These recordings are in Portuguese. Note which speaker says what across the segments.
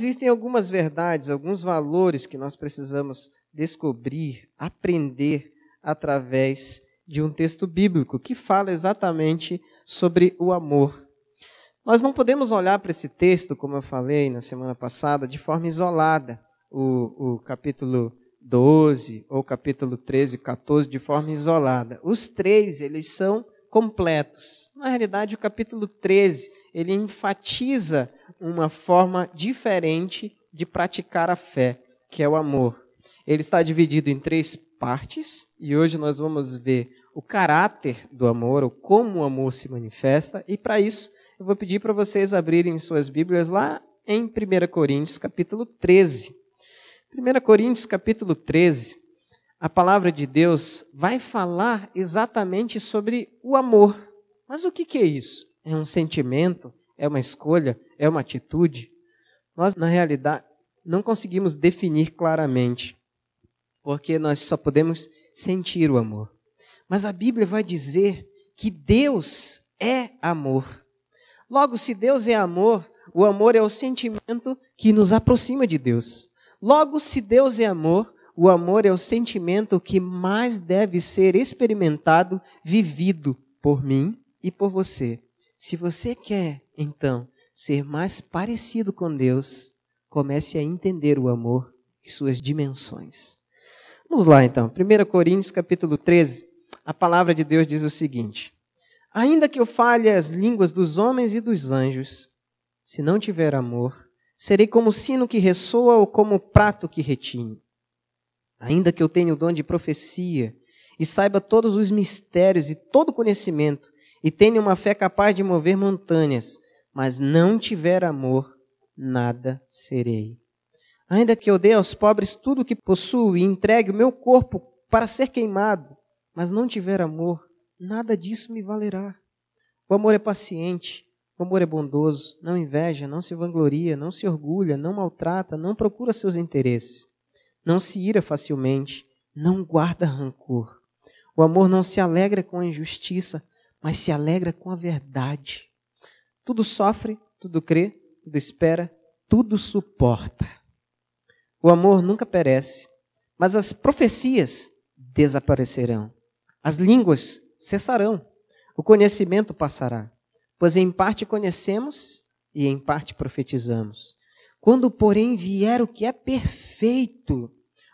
Speaker 1: Existem algumas verdades, alguns valores que nós precisamos descobrir, aprender através de um texto bíblico que fala exatamente sobre o amor. Nós não podemos olhar para esse texto, como eu falei na semana passada, de forma isolada, o, o capítulo 12 ou capítulo 13 14, de forma isolada. Os três, eles são completos. Na realidade, o capítulo 13, ele enfatiza uma forma diferente de praticar a fé, que é o amor. Ele está dividido em três partes e hoje nós vamos ver o caráter do amor, ou como o amor se manifesta, e para isso eu vou pedir para vocês abrirem suas Bíblias lá em 1 Coríntios, capítulo 13. 1 Coríntios, capítulo 13, a palavra de Deus vai falar exatamente sobre o amor. Mas o que é isso? É um sentimento? É uma escolha? é uma atitude, nós, na realidade, não conseguimos definir claramente, porque nós só podemos sentir o amor. Mas a Bíblia vai dizer que Deus é amor. Logo, se Deus é amor, o amor é o sentimento que nos aproxima de Deus. Logo, se Deus é amor, o amor é o sentimento que mais deve ser experimentado, vivido por mim e por você. Se você quer, então, ser mais parecido com Deus, comece a entender o amor e suas dimensões. Vamos lá então, 1 Coríntios capítulo 13, a palavra de Deus diz o seguinte: Ainda que eu fale as línguas dos homens e dos anjos, se não tiver amor, serei como o sino que ressoa ou como o prato que retine. Ainda que eu tenha o dom de profecia e saiba todos os mistérios e todo conhecimento, e tenha uma fé capaz de mover montanhas, mas não tiver amor, nada serei. Ainda que eu dê aos pobres tudo o que possuo e entregue o meu corpo para ser queimado, mas não tiver amor, nada disso me valerá. O amor é paciente, o amor é bondoso, não inveja, não se vangloria, não se orgulha, não maltrata, não procura seus interesses, não se ira facilmente, não guarda rancor. O amor não se alegra com a injustiça, mas se alegra com a verdade tudo sofre, tudo crê, tudo espera, tudo suporta. O amor nunca perece, mas as profecias desaparecerão, as línguas cessarão, o conhecimento passará, pois em parte conhecemos e em parte profetizamos. Quando, porém, vier o que é perfeito,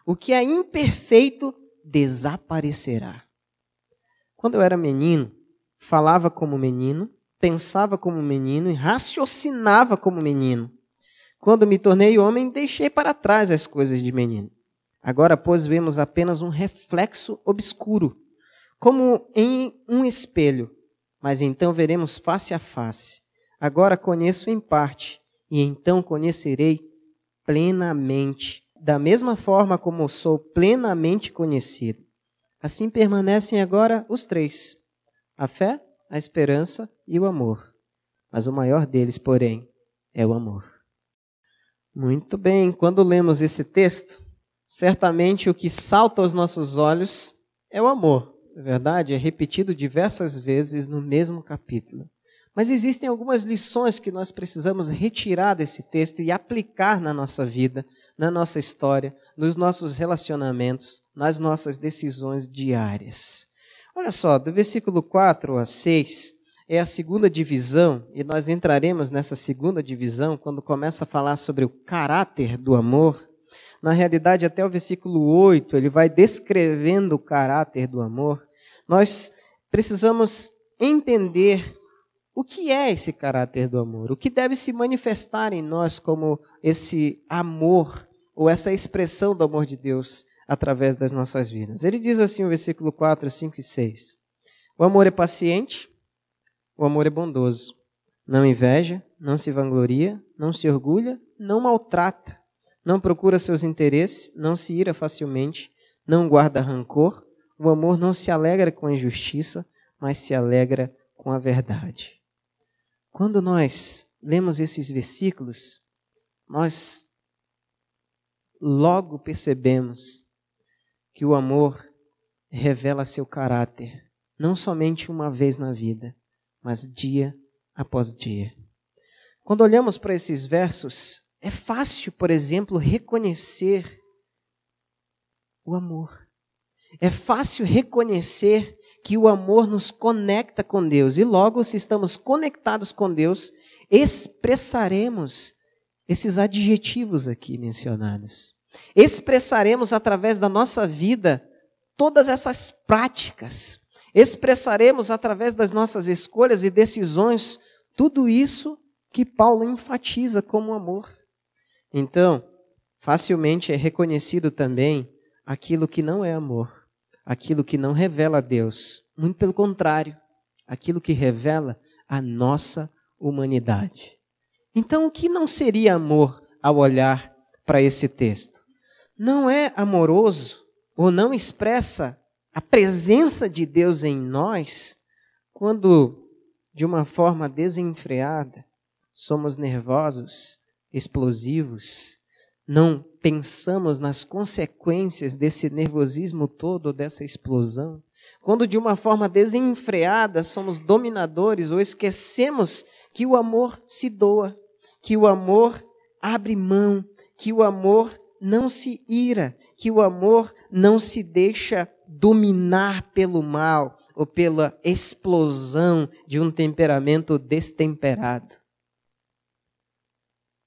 Speaker 1: o que é imperfeito desaparecerá. Quando eu era menino, falava como menino, pensava como menino e raciocinava como menino. Quando me tornei homem, deixei para trás as coisas de menino. Agora, pois, vemos apenas um reflexo obscuro, como em um espelho, mas então veremos face a face. Agora conheço em parte, e então conhecerei plenamente, da mesma forma como sou plenamente conhecido. Assim permanecem agora os três: a fé, a esperança e o amor. Mas o maior deles, porém, é o amor. Muito bem, quando lemos esse texto, certamente o que salta aos nossos olhos é o amor. Na é verdade, é repetido diversas vezes no mesmo capítulo. Mas existem algumas lições que nós precisamos retirar desse texto e aplicar na nossa vida, na nossa história, nos nossos relacionamentos, nas nossas decisões diárias. Olha só, do versículo 4 a 6 é a segunda divisão, e nós entraremos nessa segunda divisão quando começa a falar sobre o caráter do amor. Na realidade, até o versículo 8, ele vai descrevendo o caráter do amor. Nós precisamos entender o que é esse caráter do amor, o que deve se manifestar em nós como esse amor ou essa expressão do amor de Deus através das nossas vidas. Ele diz assim, o versículo 4, 5 e 6. O amor é paciente, o amor é bondoso. Não inveja, não se vangloria, não se orgulha, não maltrata, não procura seus interesses, não se ira facilmente, não guarda rancor. O amor não se alegra com a injustiça, mas se alegra com a verdade. Quando nós lemos esses versículos, nós logo percebemos que o amor revela seu caráter, não somente uma vez na vida, mas dia após dia. Quando olhamos para esses versos, é fácil, por exemplo, reconhecer o amor. É fácil reconhecer que o amor nos conecta com Deus. E logo, se estamos conectados com Deus, expressaremos esses adjetivos aqui mencionados. Expressaremos através da nossa vida todas essas práticas. Expressaremos através das nossas escolhas e decisões tudo isso que Paulo enfatiza como amor. Então, facilmente é reconhecido também aquilo que não é amor, aquilo que não revela a Deus. Muito pelo contrário, aquilo que revela a nossa humanidade. Então, o que não seria amor ao olhar para esse texto? não é amoroso ou não expressa a presença de Deus em nós quando, de uma forma desenfreada, somos nervosos, explosivos, não pensamos nas consequências desse nervosismo todo, dessa explosão. Quando de uma forma desenfreada somos dominadores ou esquecemos que o amor se doa, que o amor abre mão, que o amor não se ira, que o amor não se deixa dominar pelo mal ou pela explosão de um temperamento destemperado.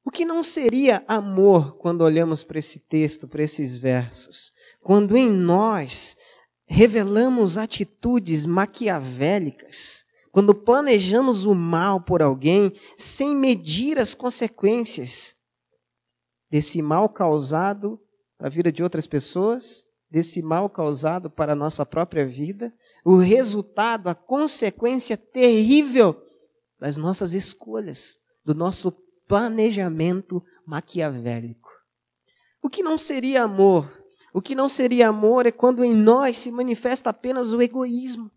Speaker 1: O que não seria amor quando olhamos para esse texto, para esses versos? Quando em nós revelamos atitudes maquiavélicas, quando planejamos o mal por alguém sem medir as consequências, desse mal causado para a vida de outras pessoas, desse mal causado para a nossa própria vida, o resultado, a consequência terrível das nossas escolhas, do nosso planejamento maquiavélico. O que não seria amor? O que não seria amor é quando em nós se manifesta apenas o egoísmo,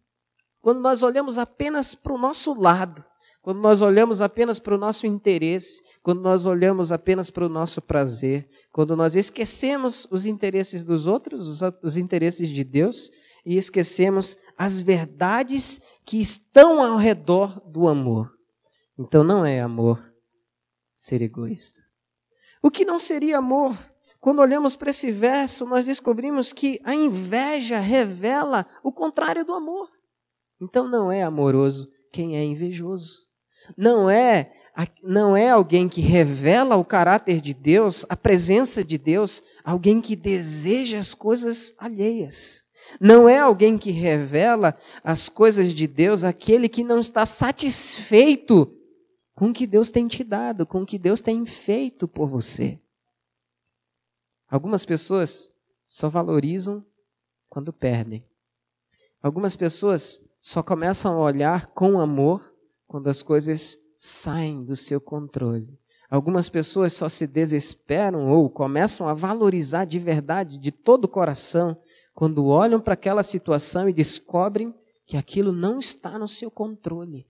Speaker 1: quando nós olhamos apenas para o nosso lado, quando nós olhamos apenas para o nosso interesse, quando nós olhamos apenas para o nosso prazer, quando nós esquecemos os interesses dos outros, os, os interesses de Deus, e esquecemos as verdades que estão ao redor do amor. Então não é amor ser egoísta. O que não seria amor? Quando olhamos para esse verso, nós descobrimos que a inveja revela o contrário do amor. Então não é amoroso quem é invejoso. Não é não é alguém que revela o caráter de Deus, a presença de Deus, alguém que deseja as coisas alheias. Não é alguém que revela as coisas de Deus, aquele que não está satisfeito com o que Deus tem te dado, com o que Deus tem feito por você. Algumas pessoas só valorizam quando perdem. Algumas pessoas só começam a olhar com amor quando as coisas saem do seu controle. Algumas pessoas só se desesperam ou começam a valorizar de verdade, de todo o coração, quando olham para aquela situação e descobrem que aquilo não está no seu controle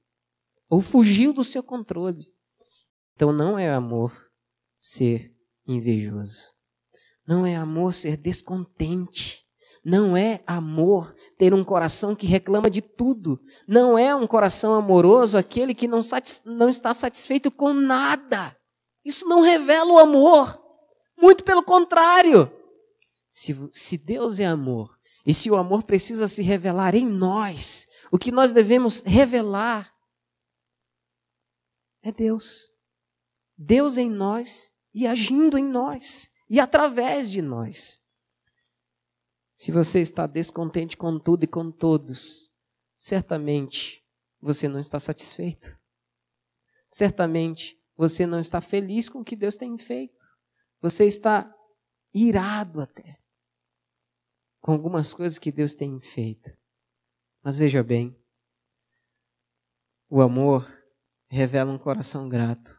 Speaker 1: ou fugiu do seu controle. Então não é amor ser invejoso. Não é amor ser descontente. Não é amor ter um coração que reclama de tudo. Não é um coração amoroso aquele que não, não está satisfeito com nada. Isso não revela o amor. Muito pelo contrário. Se, se Deus é amor e se o amor precisa se revelar em nós, o que nós devemos revelar é Deus. Deus em nós e agindo em nós e através de nós. Se você está descontente com tudo e com todos, certamente você não está satisfeito. Certamente você não está feliz com o que Deus tem feito. Você está irado até com algumas coisas que Deus tem feito. Mas veja bem, o amor revela um coração grato.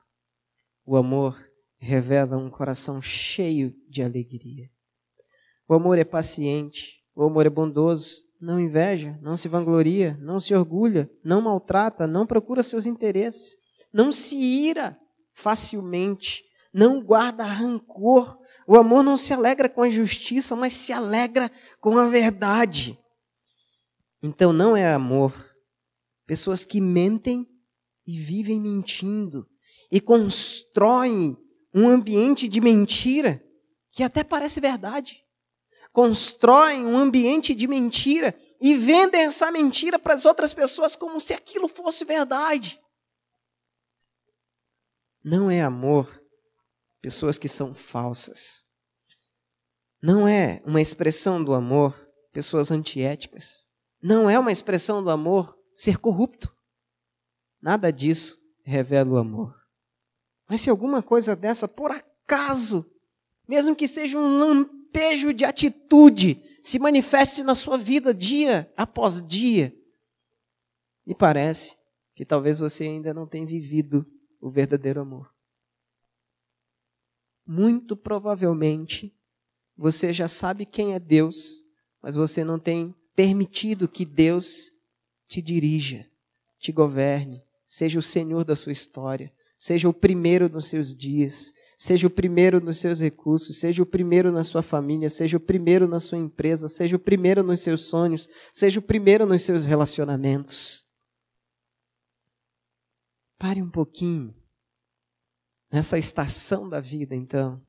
Speaker 1: O amor revela um coração cheio de alegria. O amor é paciente, o amor é bondoso, não inveja, não se vangloria, não se orgulha, não maltrata, não procura seus interesses, não se ira facilmente, não guarda rancor. O amor não se alegra com a justiça, mas se alegra com a verdade. Então não é amor. Pessoas que mentem e vivem mentindo e constroem um ambiente de mentira que até parece verdade constroem um ambiente de mentira e vendem essa mentira para as outras pessoas como se aquilo fosse verdade. Não é amor pessoas que são falsas. Não é uma expressão do amor pessoas antiéticas. Não é uma expressão do amor ser corrupto. Nada disso revela o amor. Mas se alguma coisa dessa, por acaso, mesmo que seja um lampião, lampejo de atitude se manifeste na sua vida dia após dia. E parece que talvez você ainda não tenha vivido o verdadeiro amor. Muito provavelmente você já sabe quem é Deus, mas você não tem permitido que Deus te dirija, te governe, seja o Senhor da sua história, seja o primeiro nos seus dias, Seja o primeiro nos seus recursos, seja o primeiro na sua família, seja o primeiro na sua empresa, seja o primeiro nos seus sonhos, seja o primeiro nos seus relacionamentos. Pare um pouquinho nessa estação da vida, então,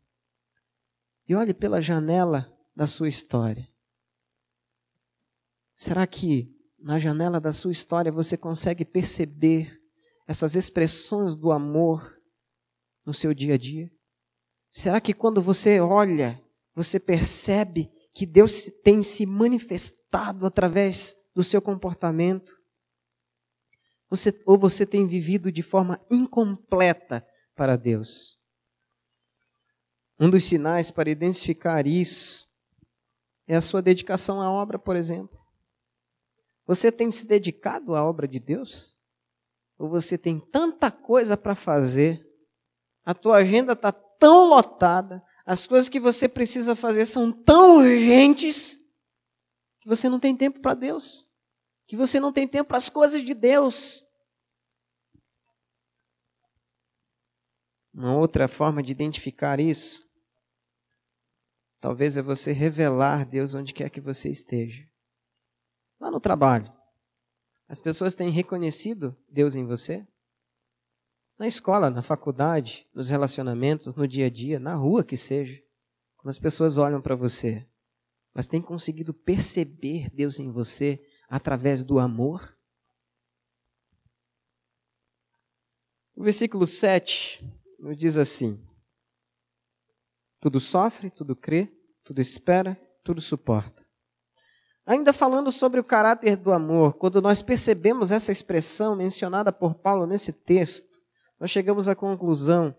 Speaker 1: e olhe pela janela da sua história. Será que na janela da sua história você consegue perceber essas expressões do amor no seu dia a dia? Será que quando você olha, você percebe que Deus tem se manifestado através do seu comportamento? Você, ou você tem vivido de forma incompleta para Deus? Um dos sinais para identificar isso é a sua dedicação à obra, por exemplo. Você tem se dedicado à obra de Deus? Ou você tem tanta coisa para fazer a tua agenda está tão lotada, as coisas que você precisa fazer são tão urgentes que você não tem tempo para Deus, que você não tem tempo para as coisas de Deus. Uma outra forma de identificar isso, talvez é você revelar Deus onde quer que você esteja. Lá no trabalho, as pessoas têm reconhecido Deus em você? Na escola, na faculdade, nos relacionamentos, no dia a dia, na rua que seja. Quando as pessoas olham para você, mas tem conseguido perceber Deus em você através do amor? O versículo 7 nos diz assim: Tudo sofre, tudo crê, tudo espera, tudo suporta. Ainda falando sobre o caráter do amor, quando nós percebemos essa expressão mencionada por Paulo nesse texto, nós chegamos à conclusão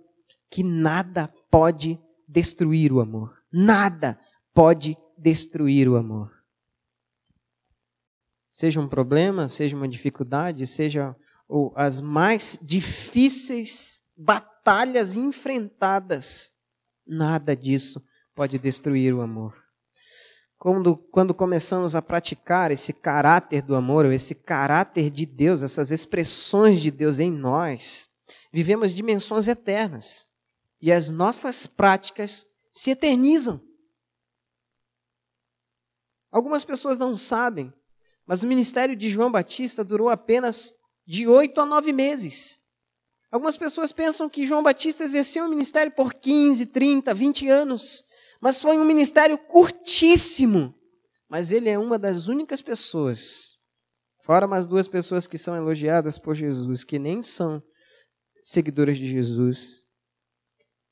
Speaker 1: que nada pode destruir o amor. Nada pode destruir o amor. Seja um problema, seja uma dificuldade, seja ou as mais difíceis batalhas enfrentadas, nada disso pode destruir o amor. Quando, quando começamos a praticar esse caráter do amor, ou esse caráter de Deus, essas expressões de Deus em nós, vivemos dimensões eternas e as nossas práticas se eternizam. Algumas pessoas não sabem, mas o ministério de João Batista durou apenas de oito a nove meses. Algumas pessoas pensam que João Batista exerceu o ministério por 15, 30, 20 anos, mas foi um ministério curtíssimo. Mas ele é uma das únicas pessoas, fora mais duas pessoas que são elogiadas por Jesus, que nem são seguidoras de Jesus.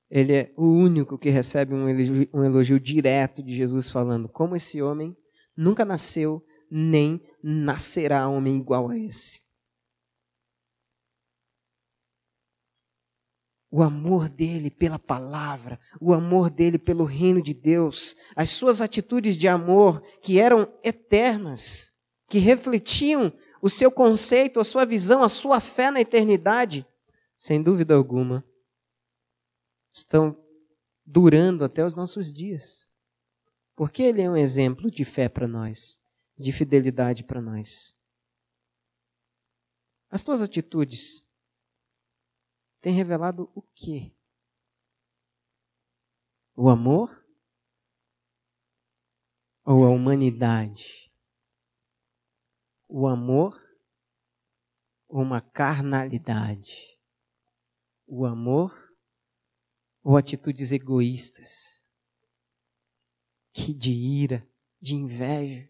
Speaker 1: Ele é o único que recebe um elogio, um elogio direto de Jesus falando: como esse homem nunca nasceu, nem nascerá homem igual a esse. o amor dele pela palavra, o amor dele pelo reino de Deus, as suas atitudes de amor que eram eternas, que refletiam o seu conceito, a sua visão, a sua fé na eternidade, sem dúvida alguma, estão durando até os nossos dias. Porque ele é um exemplo de fé para nós, de fidelidade para nós. As tuas atitudes têm revelado o quê? O amor ou a humanidade? O amor ou uma carnalidade? o amor ou atitudes egoístas, que de ira, de inveja.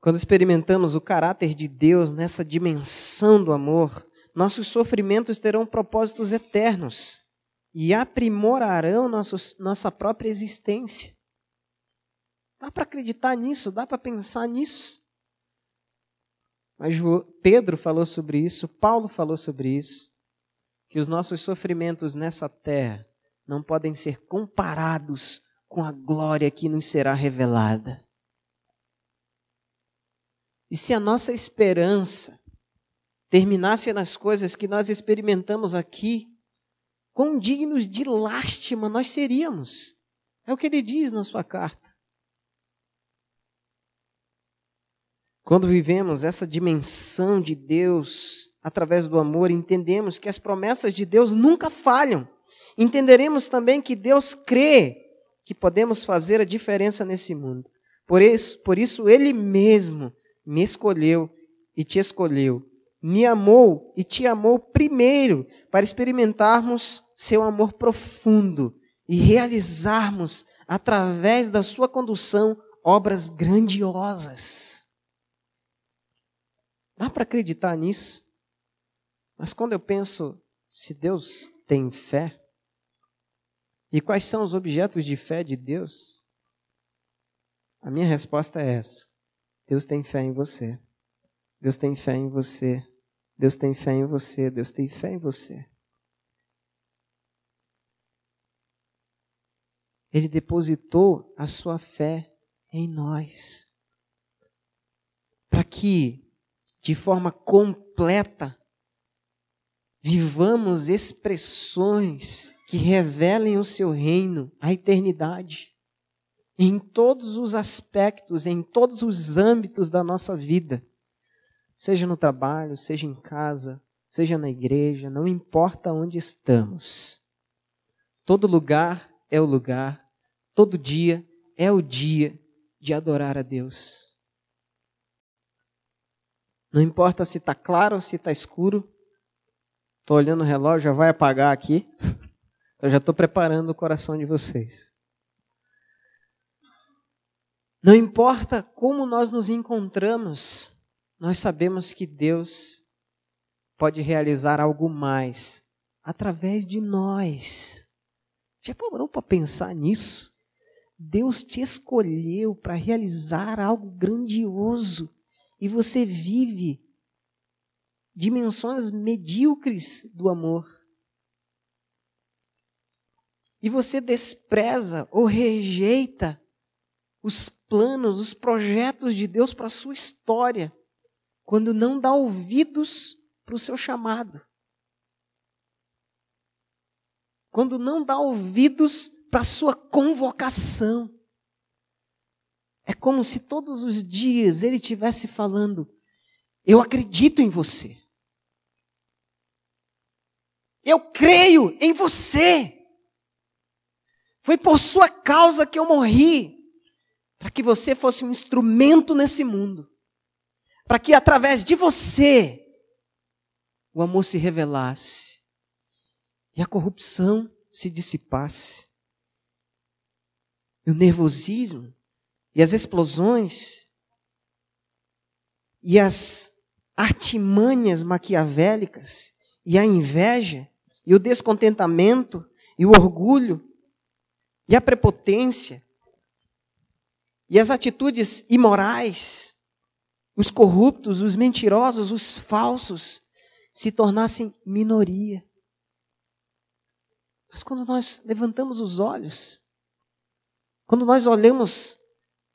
Speaker 1: Quando experimentamos o caráter de Deus nessa dimensão do amor, nossos sofrimentos terão propósitos eternos e aprimorarão nossos, nossa própria existência. Dá para acreditar nisso, dá para pensar nisso. Mas Pedro falou sobre isso, Paulo falou sobre isso, que os nossos sofrimentos nessa terra não podem ser comparados com a glória que nos será revelada. E se a nossa esperança terminasse nas coisas que nós experimentamos aqui, quão dignos de lástima nós seríamos. É o que ele diz na sua carta. Quando vivemos essa dimensão de Deus através do amor, entendemos que as promessas de Deus nunca falham. Entenderemos também que Deus crê que podemos fazer a diferença nesse mundo. Por isso, por isso Ele mesmo me escolheu e te escolheu, me amou e te amou primeiro para experimentarmos seu amor profundo e realizarmos, através da sua condução, obras grandiosas. Dá para acreditar nisso? Mas quando eu penso, se Deus tem fé, e quais são os objetos de fé de Deus? A minha resposta é essa: Deus tem fé em você. Deus tem fé em você. Deus tem fé em você. Deus tem fé em você. Ele depositou a sua fé em nós. Para que de forma completa, vivamos expressões que revelem o seu reino, a eternidade, em todos os aspectos, em todos os âmbitos da nossa vida, seja no trabalho, seja em casa, seja na igreja, não importa onde estamos. Todo lugar é o lugar, todo dia é o dia de adorar a Deus. Não importa se está claro ou se está escuro. Estou olhando o relógio, já vai apagar aqui. Eu já estou preparando o coração de vocês. Não importa como nós nos encontramos, nós sabemos que Deus pode realizar algo mais através de nós. Já parou para pensar nisso? Deus te escolheu para realizar algo grandioso e você vive dimensões medíocres do amor. E você despreza ou rejeita os planos, os projetos de Deus para a sua história, quando não dá ouvidos para o seu chamado. Quando não dá ouvidos para a sua convocação. É como se todos os dias ele estivesse falando: Eu acredito em você. Eu creio em você. Foi por sua causa que eu morri, para que você fosse um instrumento nesse mundo, para que através de você o amor se revelasse e a corrupção se dissipasse, e o nervosismo e as explosões e as artimanhas maquiavélicas e a inveja e o descontentamento e o orgulho e a prepotência e as atitudes imorais, os corruptos, os mentirosos, os falsos se tornassem minoria. Mas quando nós levantamos os olhos, quando nós olhamos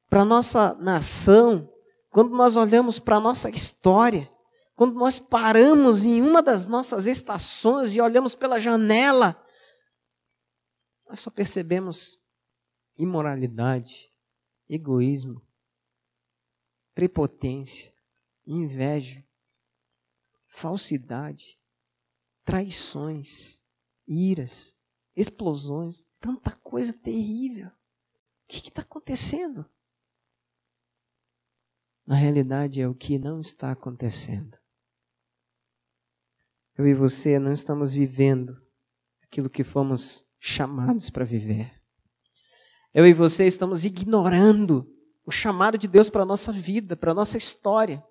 Speaker 1: para nossa nação, quando nós olhamos para a nossa história, quando nós paramos em uma das nossas estações e olhamos pela janela, nós só percebemos imoralidade, egoísmo, prepotência, inveja, falsidade, traições, iras, explosões, tanta coisa terrível. O que está acontecendo? Na realidade, é o que não está acontecendo. Eu e você não estamos vivendo aquilo que fomos chamados para viver. Eu e você estamos ignorando o chamado de Deus para a nossa vida, para a nossa história.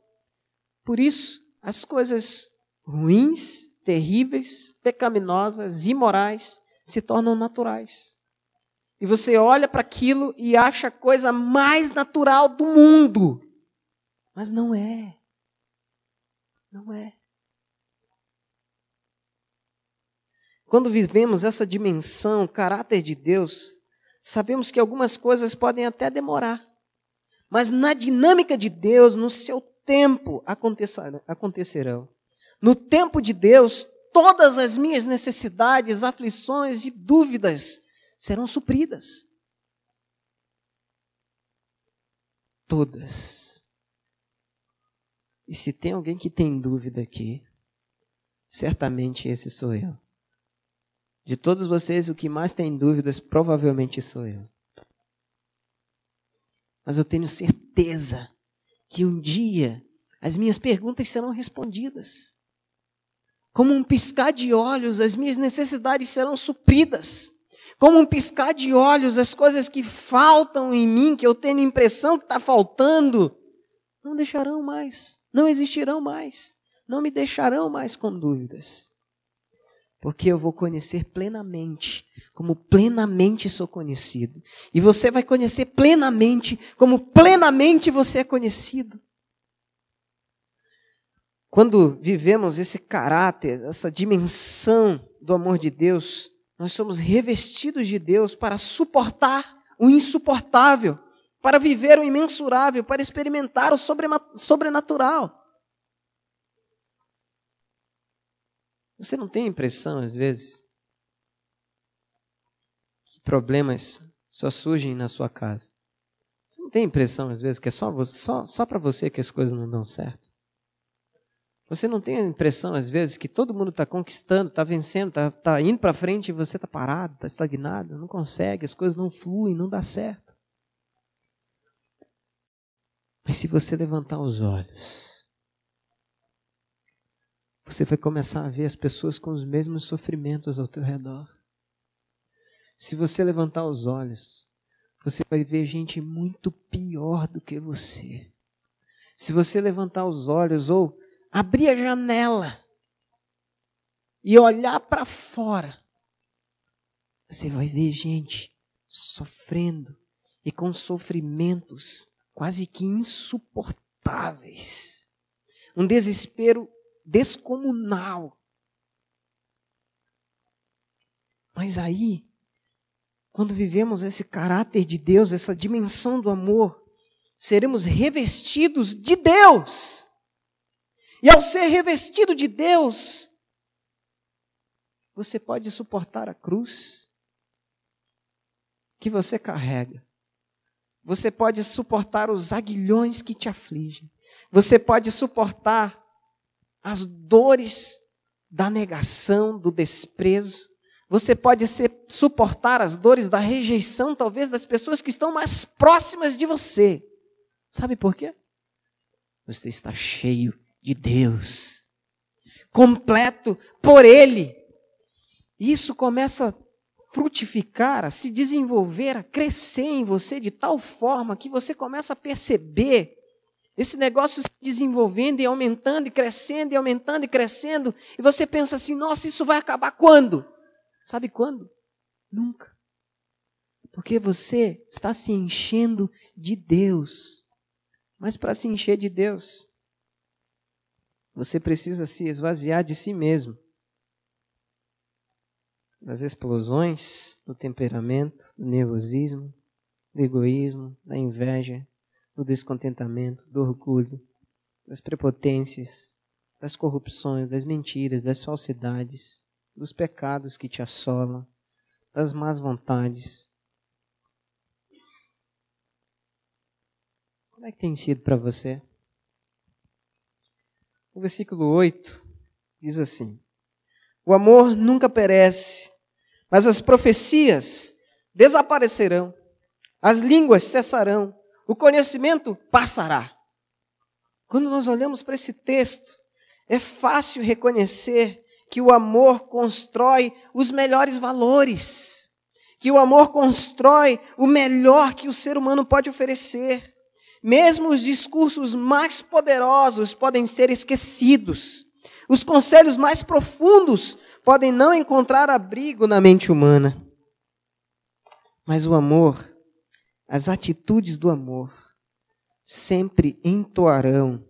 Speaker 1: Por isso, as coisas ruins, terríveis, pecaminosas, imorais se tornam naturais. E você olha para aquilo e acha a coisa mais natural do mundo. Mas não é. Não é. Quando vivemos essa dimensão, o caráter de Deus, sabemos que algumas coisas podem até demorar. Mas na dinâmica de Deus, no seu tempo, acontecerão. No tempo de Deus, todas as minhas necessidades, aflições e dúvidas serão supridas. Todas. E se tem alguém que tem dúvida aqui, certamente esse sou eu. De todos vocês, o que mais tem dúvidas provavelmente sou eu. Mas eu tenho certeza que um dia as minhas perguntas serão respondidas. Como um piscar de olhos, as minhas necessidades serão supridas. Como um piscar de olhos, as coisas que faltam em mim, que eu tenho a impressão que está faltando, não deixarão mais, não existirão mais, não me deixarão mais com dúvidas. Porque eu vou conhecer plenamente, como plenamente sou conhecido. E você vai conhecer plenamente, como plenamente você é conhecido. Quando vivemos esse caráter, essa dimensão do amor de Deus, nós somos revestidos de Deus para suportar o insuportável para viver o imensurável, para experimentar o sobrenatural. Você não tem a impressão, às vezes, que problemas só surgem na sua casa? Você não tem a impressão, às vezes, que é só, você, só, só para você que as coisas não dão certo? Você não tem a impressão, às vezes, que todo mundo está conquistando, está vencendo, está tá indo para frente e você está parado, está estagnado, não consegue, as coisas não fluem, não dá certo. Mas se você levantar os olhos, você vai começar a ver as pessoas com os mesmos sofrimentos ao teu redor. Se você levantar os olhos, você vai ver gente muito pior do que você. Se você levantar os olhos ou abrir a janela e olhar para fora, você vai ver gente sofrendo e com sofrimentos quase que insuportáveis. Um desespero descomunal. Mas aí, quando vivemos esse caráter de Deus, essa dimensão do amor, seremos revestidos de Deus. E ao ser revestido de Deus, você pode suportar a cruz que você carrega. Você pode suportar os aguilhões que te afligem. Você pode suportar as dores da negação, do desprezo. Você pode ser, suportar as dores da rejeição, talvez, das pessoas que estão mais próximas de você. Sabe por quê? Você está cheio de Deus, completo por Ele. Isso começa frutificar, a se desenvolver, a crescer em você de tal forma que você começa a perceber esse negócio se desenvolvendo e aumentando e crescendo e aumentando e crescendo, e você pensa assim: nossa, isso vai acabar quando? Sabe quando? Nunca. Porque você está se enchendo de Deus. Mas para se encher de Deus, você precisa se esvaziar de si mesmo das explosões do temperamento, do nervosismo, do egoísmo, da inveja, do descontentamento, do orgulho, das prepotências, das corrupções, das mentiras, das falsidades, dos pecados que te assolam, das más vontades. Como é que tem sido para você? O versículo 8 diz assim: o amor nunca perece, mas as profecias desaparecerão, as línguas cessarão, o conhecimento passará. Quando nós olhamos para esse texto, é fácil reconhecer que o amor constrói os melhores valores, que o amor constrói o melhor que o ser humano pode oferecer. Mesmo os discursos mais poderosos podem ser esquecidos os conselhos mais profundos podem não encontrar abrigo na mente humana. Mas o amor, as atitudes do amor, sempre entoarão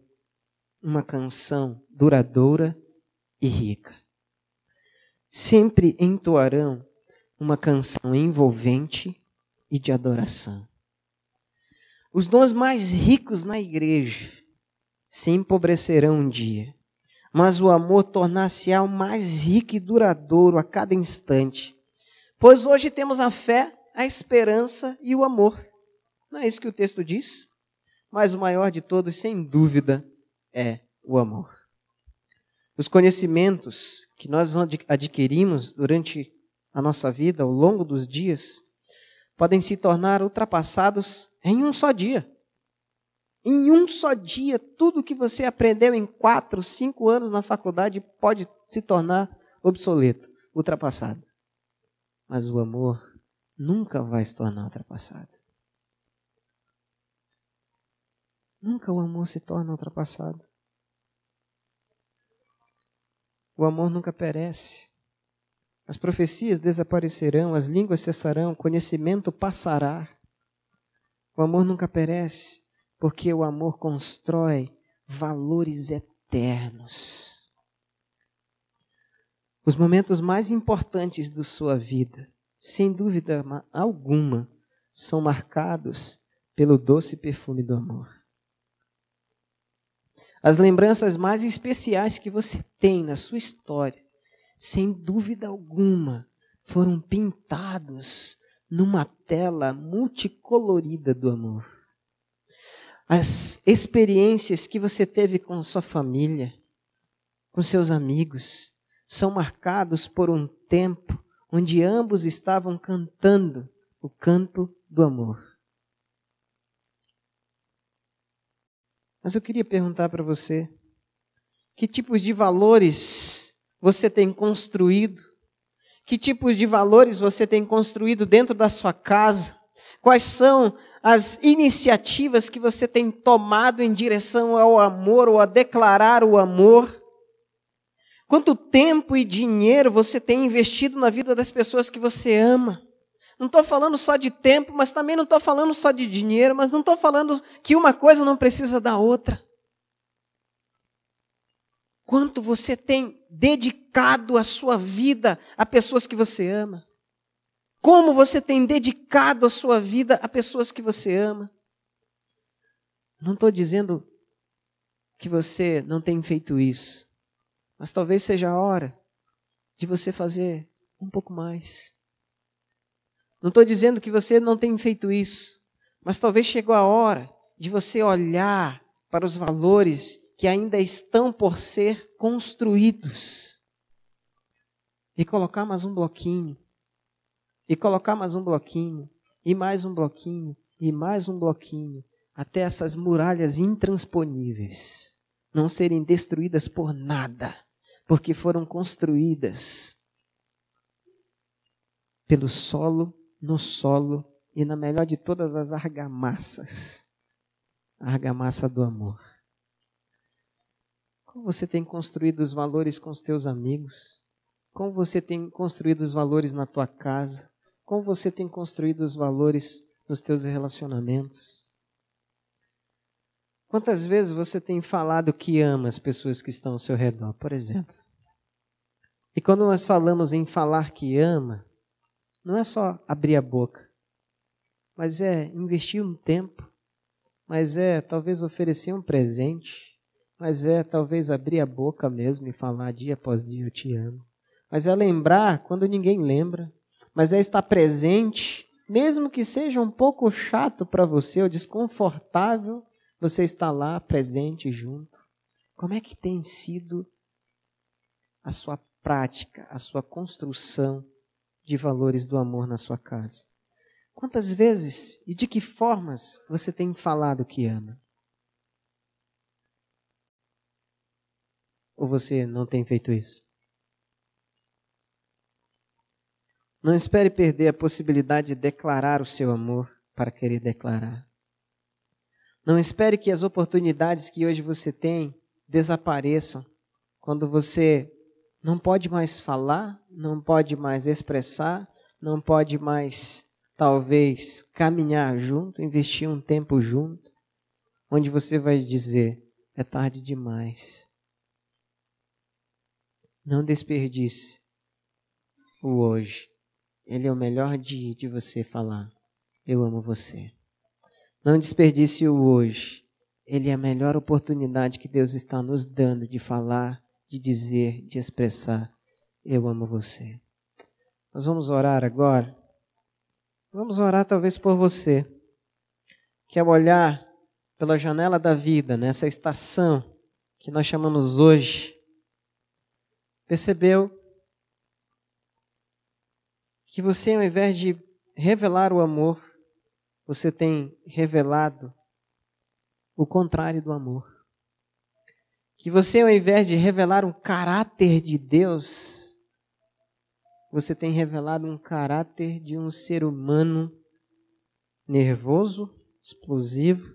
Speaker 1: uma canção duradoura e rica. Sempre entoarão uma canção envolvente e de adoração. Os dons mais ricos na igreja se empobrecerão um dia mas o amor tornar-se-á mais rico e duradouro a cada instante. Pois hoje temos a fé, a esperança e o amor. Não é isso que o texto diz? Mas o maior de todos, sem dúvida, é o amor. Os conhecimentos que nós adquirimos durante a nossa vida, ao longo dos dias, podem se tornar ultrapassados em um só dia. Em um só dia, tudo que você aprendeu em quatro, cinco anos na faculdade pode se tornar obsoleto, ultrapassado. Mas o amor nunca vai se tornar ultrapassado. Nunca o amor se torna ultrapassado. O amor nunca perece. As profecias desaparecerão, as línguas cessarão, o conhecimento passará. O amor nunca perece porque o amor constrói valores eternos. Os momentos mais importantes da sua vida, sem dúvida alguma, são marcados pelo doce perfume do amor. As lembranças mais especiais que você tem na sua história, sem dúvida alguma, foram pintados numa tela multicolorida do amor as experiências que você teve com a sua família, com seus amigos, são marcados por um tempo onde ambos estavam cantando o canto do amor. Mas eu queria perguntar para você: que tipos de valores você tem construído? Que tipos de valores você tem construído dentro da sua casa? Quais são as iniciativas que você tem tomado em direção ao amor ou a declarar o amor. Quanto tempo e dinheiro você tem investido na vida das pessoas que você ama. Não estou falando só de tempo, mas também não estou falando só de dinheiro, mas não estou falando que uma coisa não precisa da outra. Quanto você tem dedicado a sua vida a pessoas que você ama? Como você tem dedicado a sua vida a pessoas que você ama. Não estou dizendo que você não tem feito isso, mas talvez seja a hora de você fazer um pouco mais. Não estou dizendo que você não tem feito isso, mas talvez chegou a hora de você olhar para os valores que ainda estão por ser construídos e colocar mais um bloquinho e colocar mais um bloquinho, e mais um bloquinho, e mais um bloquinho, até essas muralhas intransponíveis não serem destruídas por nada, porque foram construídas pelo solo, no solo e na melhor de todas as argamassas a argamassa do amor. Como você tem construído os valores com os teus amigos? Como você tem construído os valores na tua casa? Como você tem construído os valores nos teus relacionamentos? Quantas vezes você tem falado que ama as pessoas que estão ao seu redor, por exemplo? E quando nós falamos em falar que ama, não é só abrir a boca, mas é investir um tempo, mas é talvez oferecer um presente, mas é talvez abrir a boca mesmo e falar dia após dia eu te amo. Mas é lembrar quando ninguém lembra, mas é estar presente, mesmo que seja um pouco chato para você ou desconfortável, você está lá presente junto. Como é que tem sido a sua prática, a sua construção de valores do amor na sua casa? Quantas vezes e de que formas você tem falado que ama? Ou você não tem feito isso? Não espere perder a possibilidade de declarar o seu amor para querer declarar. Não espere que as oportunidades que hoje você tem desapareçam quando você não pode mais falar, não pode mais expressar, não pode mais, talvez, caminhar junto, investir um tempo junto, onde você vai dizer: é tarde demais. Não desperdice o hoje. Ele é o melhor dia de você falar: Eu amo você. Não desperdice o hoje. Ele é a melhor oportunidade que Deus está nos dando de falar, de dizer, de expressar: Eu amo você. Nós vamos orar agora. Vamos orar talvez por você, que ao olhar pela janela da vida, nessa estação que nós chamamos hoje, percebeu que você, ao invés de revelar o amor, você tem revelado o contrário do amor. Que você, ao invés de revelar um caráter de Deus, você tem revelado um caráter de um ser humano nervoso, explosivo,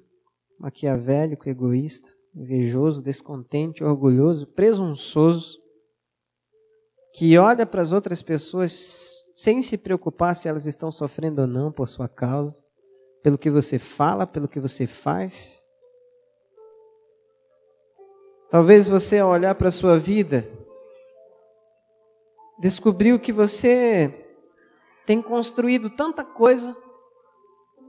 Speaker 1: maquiavélico, egoísta, invejoso, descontente, orgulhoso, presunçoso, que olha para as outras pessoas sem se preocupar se elas estão sofrendo ou não por sua causa, pelo que você fala, pelo que você faz. Talvez você, ao olhar para a sua vida, descobriu que você tem construído tanta coisa,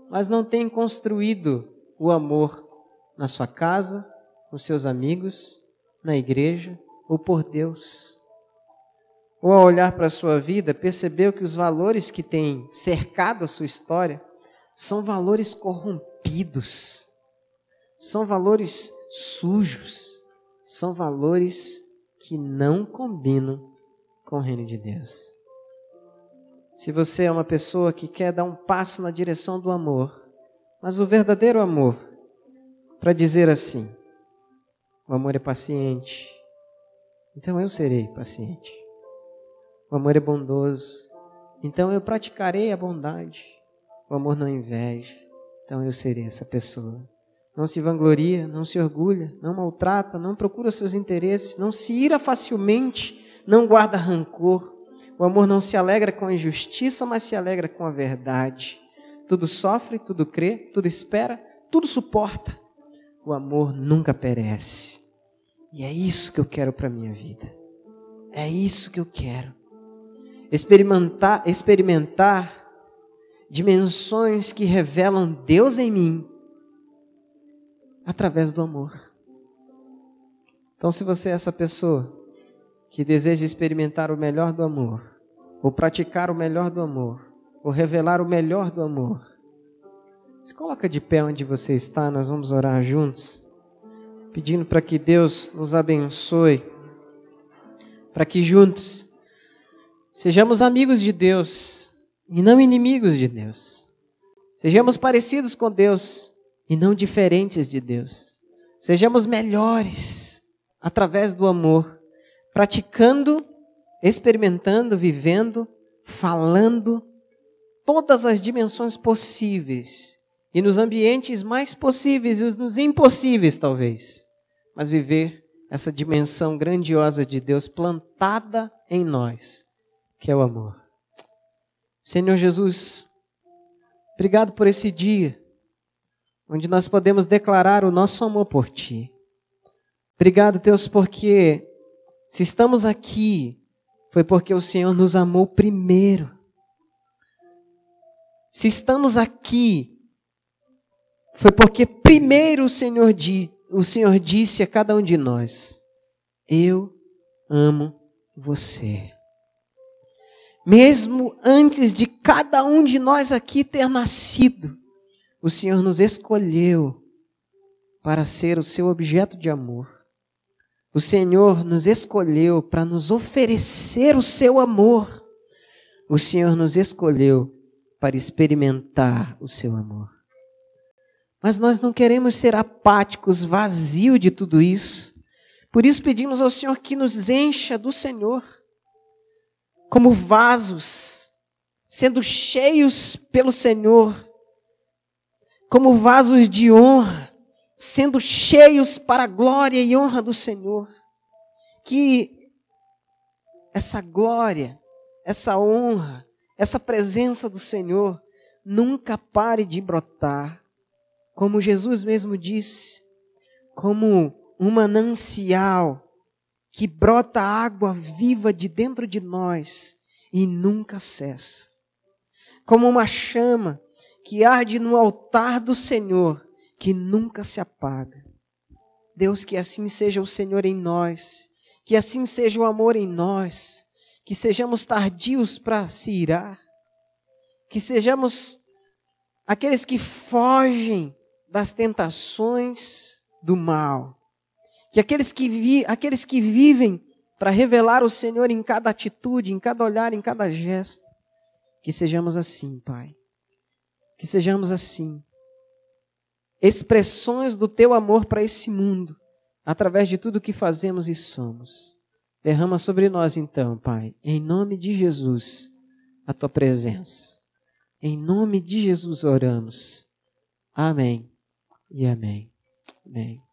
Speaker 1: mas não tem construído o amor na sua casa, com seus amigos, na igreja ou por Deus ou ao olhar para a sua vida, percebeu que os valores que têm cercado a sua história são valores corrompidos, são valores sujos, são valores que não combinam com o reino de Deus. Se você é uma pessoa que quer dar um passo na direção do amor, mas o verdadeiro amor, para dizer assim, o amor é paciente, então eu serei paciente. O amor é bondoso. Então eu praticarei a bondade. O amor não inveja. Então eu serei essa pessoa. Não se vangloria, não se orgulha, não maltrata, não procura seus interesses, não se ira facilmente, não guarda rancor. O amor não se alegra com a injustiça, mas se alegra com a verdade. Tudo sofre, tudo crê, tudo espera, tudo suporta. O amor nunca perece. E é isso que eu quero para minha vida. É isso que eu quero experimentar, experimentar dimensões que revelam Deus em mim através do amor. Então, se você é essa pessoa que deseja experimentar o melhor do amor, ou praticar o melhor do amor, ou revelar o melhor do amor, se coloca de pé onde você está, nós vamos orar juntos, pedindo para que Deus nos abençoe, para que juntos Sejamos amigos de Deus e não inimigos de Deus. Sejamos parecidos com Deus e não diferentes de Deus. Sejamos melhores através do amor, praticando, experimentando, vivendo, falando todas as dimensões possíveis e nos ambientes mais possíveis e nos impossíveis, talvez, mas viver essa dimensão grandiosa de Deus plantada em nós que é o amor. Senhor Jesus, obrigado por esse dia onde nós podemos declarar o nosso amor por Ti. Obrigado, Deus, porque se estamos aqui, foi porque o Senhor nos amou primeiro. Se estamos aqui, foi porque primeiro o Senhor, di, o Senhor disse a cada um de nós: Eu amo você. Mesmo antes de cada um de nós aqui ter nascido, o Senhor nos escolheu para ser o seu objeto de amor. O Senhor nos escolheu para nos oferecer o seu amor. O Senhor nos escolheu para experimentar o seu amor. Mas nós não queremos ser apáticos, vazio de tudo isso. Por isso pedimos ao Senhor que nos encha do Senhor como vasos, sendo cheios pelo Senhor, como vasos de honra, sendo cheios para a glória e honra do Senhor. Que essa glória, essa honra, essa presença do Senhor nunca pare de brotar. Como Jesus mesmo disse, como um manancial que brota água viva de dentro de nós e nunca cessa. Como uma chama que arde no altar do Senhor, que nunca se apaga. Deus, que assim seja o Senhor em nós, que assim seja o amor em nós, que sejamos tardios para se irar, que sejamos aqueles que fogem das tentações do mal que aqueles que, vi, aqueles que vivem para revelar o Senhor em cada atitude, em cada olhar, em cada gesto, que sejamos assim, Pai. Que sejamos assim. Expressões do teu amor para esse mundo, através de tudo que fazemos e somos. Derrama sobre nós, então, Pai, em nome de Jesus, a tua presença. Em nome de Jesus oramos. Amém e amém. Amém.